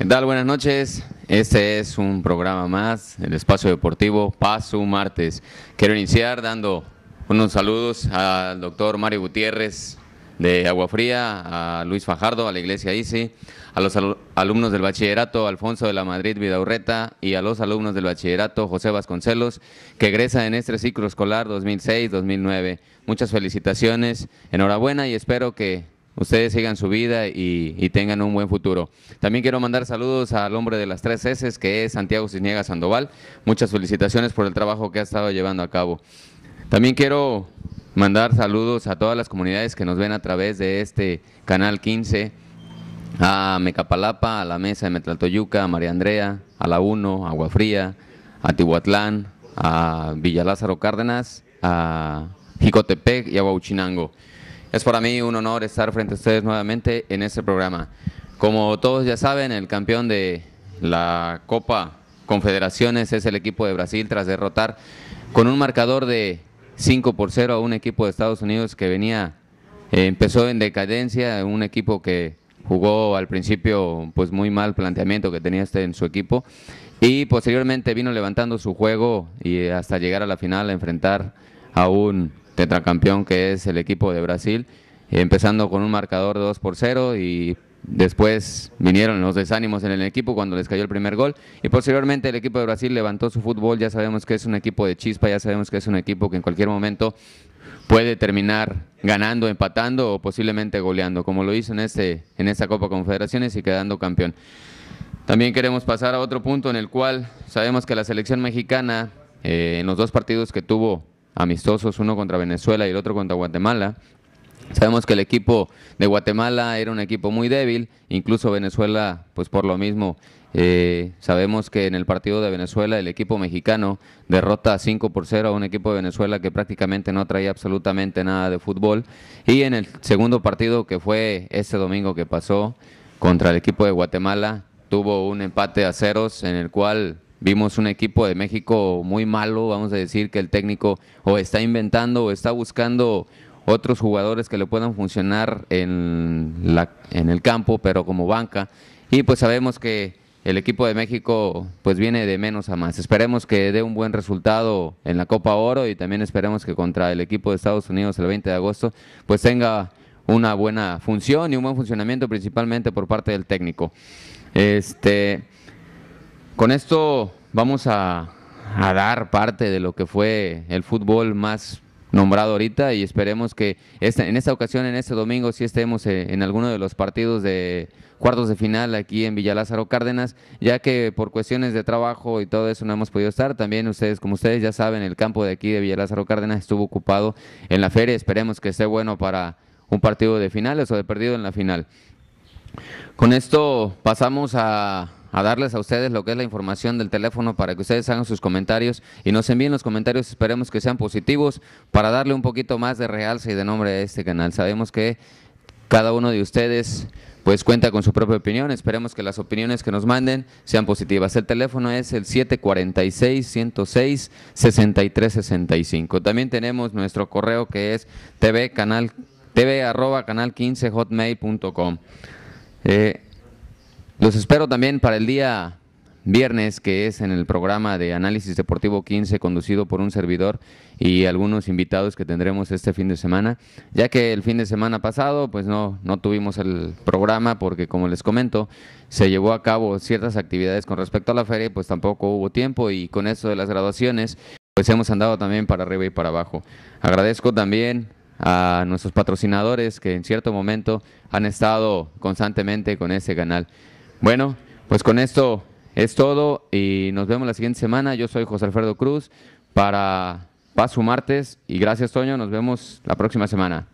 ¿Qué tal? Buenas noches. Este es un programa más, el espacio deportivo Paso Martes. Quiero iniciar dando unos saludos al doctor Mario Gutiérrez de Agua Fría, a Luis Fajardo, a la Iglesia ICI, a los alumnos del bachillerato Alfonso de la Madrid Vidaurreta y a los alumnos del bachillerato José Vasconcelos, que egresa en este ciclo escolar 2006-2009. Muchas felicitaciones, enhorabuena y espero que ustedes sigan su vida y, tengan un buen futuro. También quiero mandar saludos al hombre de las tres S, que es Santiago Cisniega Sandoval. Muchas felicitaciones por el trabajo que ha estado llevando a cabo. También quiero mandar saludos a todas las comunidades que nos ven a través de este canal 15, a Mecapalapa, a la Mesa de Metlatoyuca, a María Andrea, a La Uno, a Fría, a Tihuatlán, a Villa Lázaro Cárdenas, a Jicotepec y a Huachinango. Es para mí un honor estar frente a ustedes nuevamente en este programa. Como todos ya saben, el campeón de la Copa Confederaciones es el equipo de Brasil tras derrotar con un marcador de 5 por 0 a un equipo de Estados Unidos que venía, eh, empezó en decadencia, un equipo que jugó al principio pues muy mal planteamiento que tenía este en su equipo y posteriormente vino levantando su juego y hasta llegar a la final a enfrentar a un tetracampeón que es el equipo de Brasil, empezando con un marcador 2 por 0 y Después vinieron los desánimos en el equipo cuando les cayó el primer gol y posteriormente el equipo de Brasil levantó su fútbol, ya sabemos que es un equipo de chispa, ya sabemos que es un equipo que en cualquier momento puede terminar ganando, empatando o posiblemente goleando, como lo hizo en, este, en esta Copa Confederaciones y quedando campeón. También queremos pasar a otro punto en el cual sabemos que la selección mexicana eh, en los dos partidos que tuvo amistosos, uno contra Venezuela y el otro contra Guatemala. Sabemos que el equipo de Guatemala era un equipo muy débil, incluso Venezuela, pues por lo mismo, eh, sabemos que en el partido de Venezuela el equipo mexicano derrota 5 por 0 a un equipo de Venezuela que prácticamente no traía absolutamente nada de fútbol. Y en el segundo partido que fue este domingo que pasó contra el equipo de Guatemala, tuvo un empate a ceros en el cual Vimos un equipo de México muy malo, vamos a decir que el técnico o está inventando o está buscando otros jugadores que le puedan funcionar en, la, en el campo, pero como banca. Y pues sabemos que el equipo de México pues viene de menos a más. Esperemos que dé un buen resultado en la Copa Oro y también esperemos que contra el equipo de Estados Unidos el 20 de agosto pues tenga una buena función y un buen funcionamiento principalmente por parte del técnico. Este, con esto vamos a, dar parte de lo que fue el fútbol más nombrado ahorita y esperemos que este, en esta ocasión, en este domingo, si estemos eh, en, alguno de los partidos de cuartos de final aquí en Villalázaro Cárdenas, ya que por cuestiones de trabajo y todo eso no hemos podido estar. También ustedes, como ustedes ya saben, el campo de aquí de Villalázaro Cárdenas estuvo ocupado en la feria. Esperemos que esté bueno para un partido de finales o de perdido en la final. Con esto pasamos a a darles a ustedes lo que es la información del teléfono para que ustedes hagan sus comentarios y nos envíen los comentarios, esperemos que sean positivos para darle un poquito más de realce y de nombre a este canal. Sabemos que cada uno de ustedes pues cuenta con su propia opinión, esperemos que las opiniones que nos manden sean positivas. El teléfono es el 746-106-6365. También tenemos nuestro correo que es tv, canal, tv arroba canal 15 hotmail.com. Los espero también para el día viernes, que es en el programa de Análisis Deportivo 15, conducido por un servidor y algunos invitados que tendremos este fin de semana, ya que el fin de semana pasado pues no, no tuvimos el programa porque como les comento, se llevó a cabo ciertas actividades con respecto a la feria pues tampoco hubo tiempo y con eso de las graduaciones pues hemos andado también para arriba y para abajo. Agradezco también a nuestros patrocinadores que en cierto momento han estado constantemente con este canal. Bueno, pues con esto es todo y nos vemos la siguiente semana. Yo soy José Alfredo Cruz para Paso Martes y gracias Toño, nos vemos la próxima semana.